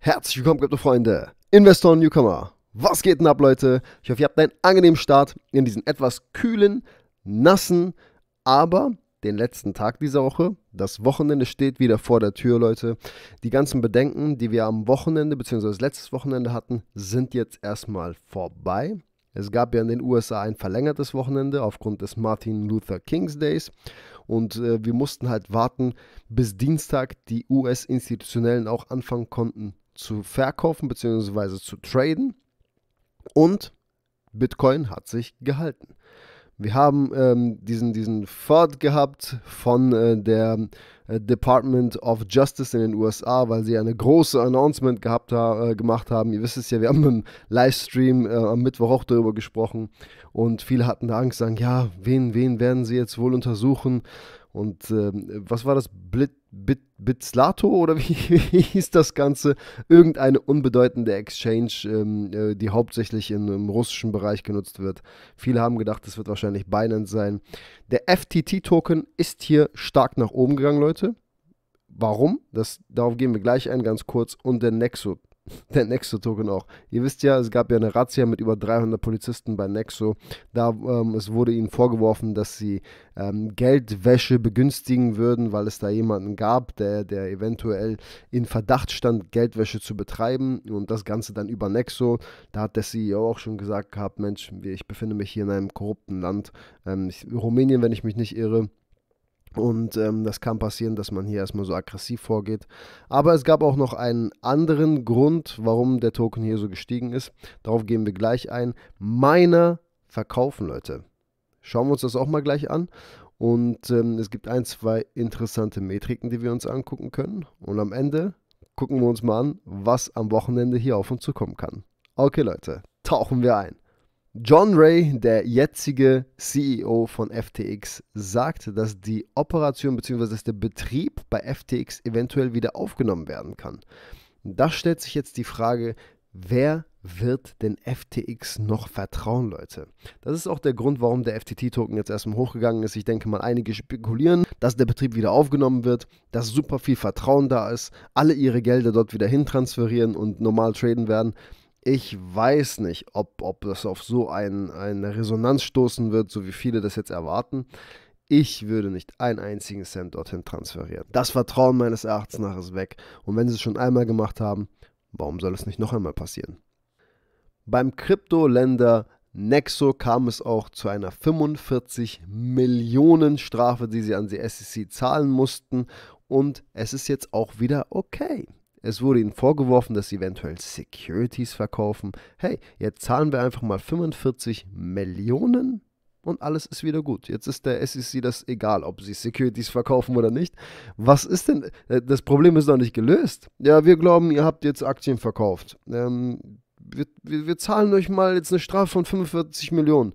Herzlich willkommen, Krypto-Freunde, Investor und Newcomer. Was geht denn ab, Leute? Ich hoffe, ihr habt einen angenehmen Start in diesen etwas kühlen, nassen, aber den letzten Tag dieser Woche. Das Wochenende steht wieder vor der Tür, Leute. Die ganzen Bedenken, die wir am Wochenende bzw. letztes Wochenende hatten, sind jetzt erstmal vorbei. Es gab ja in den USA ein verlängertes Wochenende aufgrund des Martin Luther King's Days und äh, wir mussten halt warten, bis Dienstag die US-Institutionellen auch anfangen konnten zu verkaufen bzw. zu traden. Und Bitcoin hat sich gehalten. Wir haben ähm, diesen, diesen Ford gehabt von äh, der äh, Department of Justice in den USA, weil sie eine große Announcement gehabt äh, gemacht haben. Ihr wisst es ja, wir haben im Livestream äh, am Mittwoch auch darüber gesprochen und viele hatten da Angst, sagen, ja, wen, wen werden sie jetzt wohl untersuchen? Und ähm, was war das? Blit Bit, Bitslato oder wie, wie, hieß das Ganze? Irgendeine unbedeutende Exchange, ähm, äh, die hauptsächlich in, im russischen Bereich genutzt wird. Viele haben gedacht, es wird wahrscheinlich Binance sein. Der FTT-Token ist hier stark nach oben gegangen, Leute. Warum? Das, darauf gehen wir gleich ein, ganz kurz. Und der Nexo der Nexo-Token auch. Ihr wisst ja, es gab ja eine Razzia mit über 300 Polizisten bei Nexo. Da ähm, es wurde ihnen vorgeworfen, dass sie ähm, Geldwäsche begünstigen würden, weil es da jemanden gab, der, der eventuell in Verdacht stand, Geldwäsche zu betreiben und das Ganze dann über Nexo. Da hat der CEO auch schon gesagt gehabt, Mensch, ich befinde mich hier in einem korrupten Land. Ähm, ich, Rumänien, wenn ich mich nicht irre. Und ähm, das kann passieren, dass man hier erstmal so aggressiv vorgeht. Aber es gab auch noch einen anderen Grund, warum der Token hier so gestiegen ist. Darauf gehen wir gleich ein. Miner verkaufen, Leute. Schauen wir uns das auch mal gleich an. Und ähm, es gibt ein, zwei interessante Metriken, die wir uns angucken können. Und am Ende gucken wir uns mal an, was am Wochenende hier auf uns zukommen kann. Okay, Leute, tauchen wir ein. John Ray, der jetzige CEO von FTX, sagt, dass die Operation bzw. dass der Betrieb bei FTX eventuell wieder aufgenommen werden kann. Da stellt sich jetzt die Frage, wer wird denn FTX noch vertrauen, Leute? Das ist auch der Grund, warum der FTT-Token jetzt erstmal hochgegangen ist. Ich denke mal, einige spekulieren, dass der Betrieb wieder aufgenommen wird, dass super viel Vertrauen da ist, alle ihre Gelder dort wieder hintransferieren und normal traden werden ich weiß nicht, ob, ob das auf so einen, eine Resonanz stoßen wird, so wie viele das jetzt erwarten. Ich würde nicht einen einzigen Cent dorthin transferieren. Das Vertrauen meines Erachtens nach ist weg. Und wenn sie es schon einmal gemacht haben, warum soll es nicht noch einmal passieren? Beim Kryptoländer Nexo kam es auch zu einer 45 Millionen Strafe, die sie an die SEC zahlen mussten. Und es ist jetzt auch wieder okay. Es wurde ihnen vorgeworfen, dass sie eventuell Securities verkaufen. Hey, jetzt zahlen wir einfach mal 45 Millionen und alles ist wieder gut. Jetzt ist der SEC das egal, ob sie Securities verkaufen oder nicht. Was ist denn? Äh, das Problem ist noch nicht gelöst. Ja, wir glauben, ihr habt jetzt Aktien verkauft. Ähm, wir, wir, wir zahlen euch mal jetzt eine Strafe von 45 Millionen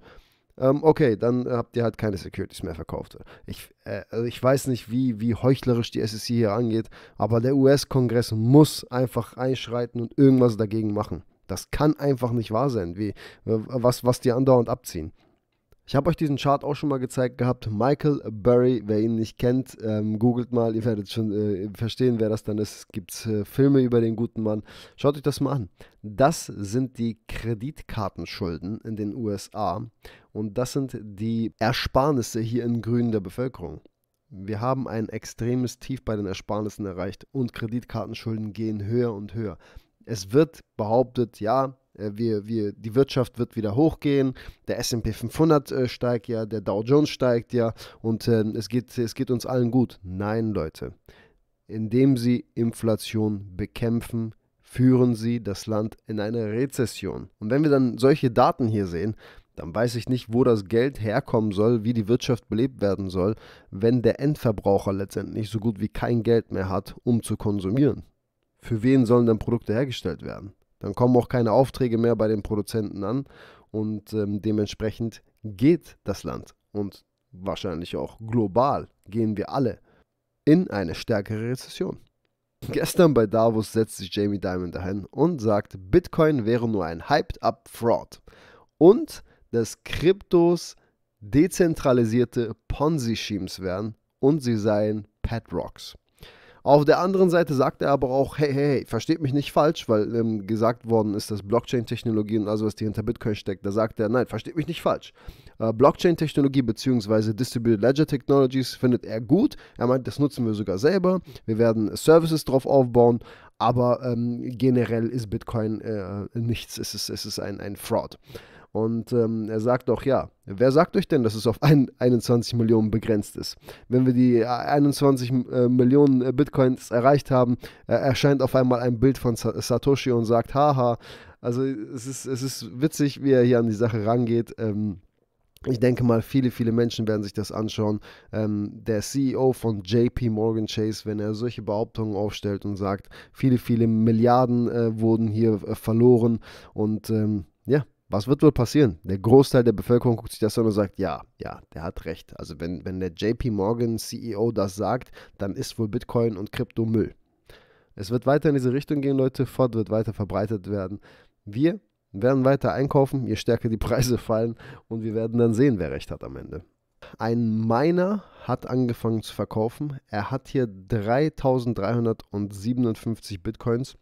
ähm, okay, dann habt ihr halt keine Securities mehr verkauft. Ich, äh, also ich weiß nicht, wie, wie heuchlerisch die SEC hier angeht, aber der US-Kongress muss einfach einschreiten und irgendwas dagegen machen. Das kann einfach nicht wahr sein, wie, was, was die andauernd abziehen. Ich habe euch diesen Chart auch schon mal gezeigt gehabt. Michael Burry, wer ihn nicht kennt, ähm, googelt mal, ihr werdet schon äh, verstehen, wer das dann ist. Es gibt äh, Filme über den guten Mann. Schaut euch das mal an. Das sind die Kreditkartenschulden in den USA und das sind die Ersparnisse hier in Grün der Bevölkerung. Wir haben ein extremes Tief bei den Ersparnissen erreicht und Kreditkartenschulden gehen höher und höher. Es wird behauptet, ja, äh, wir, wir, die Wirtschaft wird wieder hochgehen, der SP 500 äh, steigt ja, der Dow Jones steigt ja und äh, es, geht, es geht uns allen gut. Nein, Leute, indem sie Inflation bekämpfen, führen sie das Land in eine Rezession. Und wenn wir dann solche Daten hier sehen, dann weiß ich nicht, wo das Geld herkommen soll, wie die Wirtschaft belebt werden soll, wenn der Endverbraucher letztendlich so gut wie kein Geld mehr hat, um zu konsumieren. Für wen sollen dann Produkte hergestellt werden? Dann kommen auch keine Aufträge mehr bei den Produzenten an und ähm, dementsprechend geht das Land und wahrscheinlich auch global gehen wir alle in eine stärkere Rezession. Gestern bei Davos setzt sich Jamie Dimon dahin und sagt, Bitcoin wäre nur ein hyped-up Fraud und dass Kryptos dezentralisierte Ponzi-Schemes wären und sie seien Pet Rocks. Auf der anderen Seite sagt er aber auch, hey, hey, hey, versteht mich nicht falsch, weil ähm, gesagt worden ist, dass Blockchain-Technologie und also was die hinter Bitcoin steckt, da sagt er, nein, versteht mich nicht falsch. Äh, Blockchain-Technologie bzw. Distributed Ledger Technologies findet er gut. Er meint, das nutzen wir sogar selber. Wir werden Services drauf aufbauen, aber ähm, generell ist Bitcoin äh, nichts. Es ist, es ist ein, ein Fraud. Und ähm, er sagt auch, ja, wer sagt euch denn, dass es auf ein, 21 Millionen begrenzt ist? Wenn wir die 21 äh, äh, Millionen äh, Bitcoins erreicht haben, äh, erscheint auf einmal ein Bild von Sa Satoshi und sagt, haha. Also es ist, es ist witzig, wie er hier an die Sache rangeht. Ähm, ich denke mal, viele, viele Menschen werden sich das anschauen. Ähm, der CEO von JP Morgan Chase, wenn er solche Behauptungen aufstellt und sagt, viele, viele Milliarden äh, wurden hier äh, verloren und ähm, ja, was wird wohl passieren? Der Großteil der Bevölkerung guckt sich das an und sagt, ja, ja, der hat recht. Also wenn, wenn der JP Morgan CEO das sagt, dann ist wohl Bitcoin und Krypto Müll. Es wird weiter in diese Richtung gehen, Leute. Ford wird weiter verbreitet werden. Wir werden weiter einkaufen, je stärker die Preise fallen und wir werden dann sehen, wer recht hat am Ende. Ein Miner hat angefangen zu verkaufen. Er hat hier 3357 Bitcoins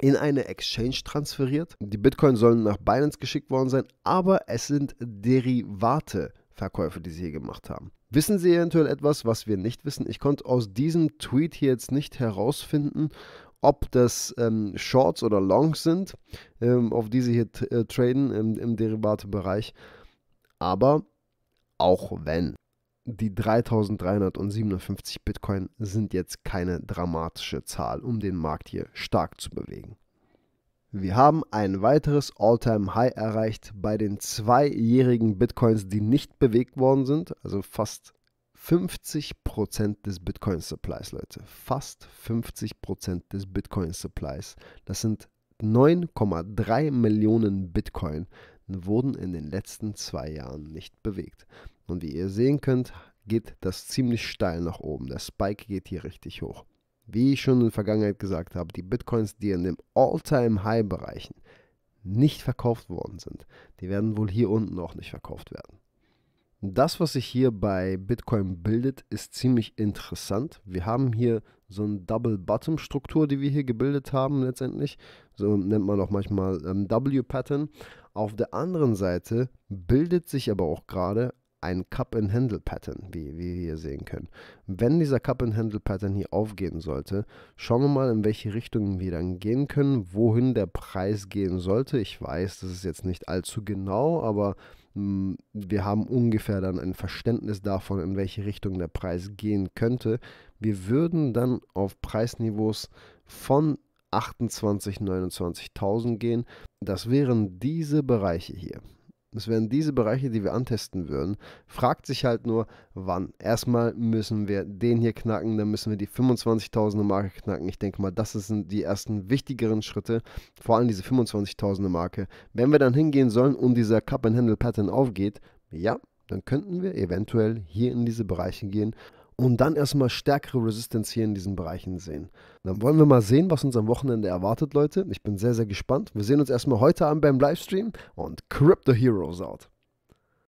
in eine Exchange transferiert. Die Bitcoin sollen nach Binance geschickt worden sein, aber es sind Derivate-Verkäufe, die sie hier gemacht haben. Wissen Sie eventuell etwas, was wir nicht wissen? Ich konnte aus diesem Tweet hier jetzt nicht herausfinden, ob das ähm, Shorts oder Longs sind, ähm, auf die sie hier äh, traden im, im Derivate-Bereich. Aber auch wenn die 3357 Bitcoin sind jetzt keine dramatische Zahl, um den Markt hier stark zu bewegen. Wir haben ein weiteres All-Time-High erreicht bei den zweijährigen Bitcoins, die nicht bewegt worden sind, also fast 50% des Bitcoin-Supplies, Leute. Fast 50% des Bitcoin-Supplies. Das sind 9,3 Millionen Bitcoin, wurden in den letzten zwei Jahren nicht bewegt. Und wie ihr sehen könnt, geht das ziemlich steil nach oben. Der Spike geht hier richtig hoch. Wie ich schon in der Vergangenheit gesagt habe, die Bitcoins, die in dem All-Time-High-Bereichen nicht verkauft worden sind, die werden wohl hier unten auch nicht verkauft werden. Das, was sich hier bei Bitcoin bildet, ist ziemlich interessant. Wir haben hier so eine Double-Bottom-Struktur, die wir hier gebildet haben letztendlich. So nennt man auch manchmal ähm, W-Pattern. Auf der anderen Seite bildet sich aber auch gerade ein Cup-and-Handle-Pattern, wie, wie wir hier sehen können. Wenn dieser Cup-and-Handle-Pattern hier aufgehen sollte, schauen wir mal, in welche Richtung wir dann gehen können, wohin der Preis gehen sollte. Ich weiß, das ist jetzt nicht allzu genau, aber mh, hm, wir haben ungefähr dann ein Verständnis davon, in welche Richtung der Preis gehen könnte. Wir würden dann auf Preisniveaus von 28.000, 29.000 gehen. Das wären diese Bereiche hier. Das wären diese Bereiche, die wir antesten würden. Fragt sich halt nur, wann. Erstmal müssen wir den hier knacken, dann müssen wir die 25.000er Marke knacken. Ich denke mal, das sind die ersten wichtigeren Schritte, vor allem diese 25.000er Marke. Wenn wir dann hingehen sollen und dieser Cup-and-Handle-Pattern aufgeht, ja, dann könnten wir eventuell hier in diese Bereiche gehen und dann erstmal stärkere Resistance hier in diesen Bereichen sehen. Dann wollen wir mal sehen, was uns am Wochenende erwartet, Leute. Ich bin sehr, sehr gespannt. Wir sehen uns erstmal heute Abend beim Livestream und Crypto Heroes out.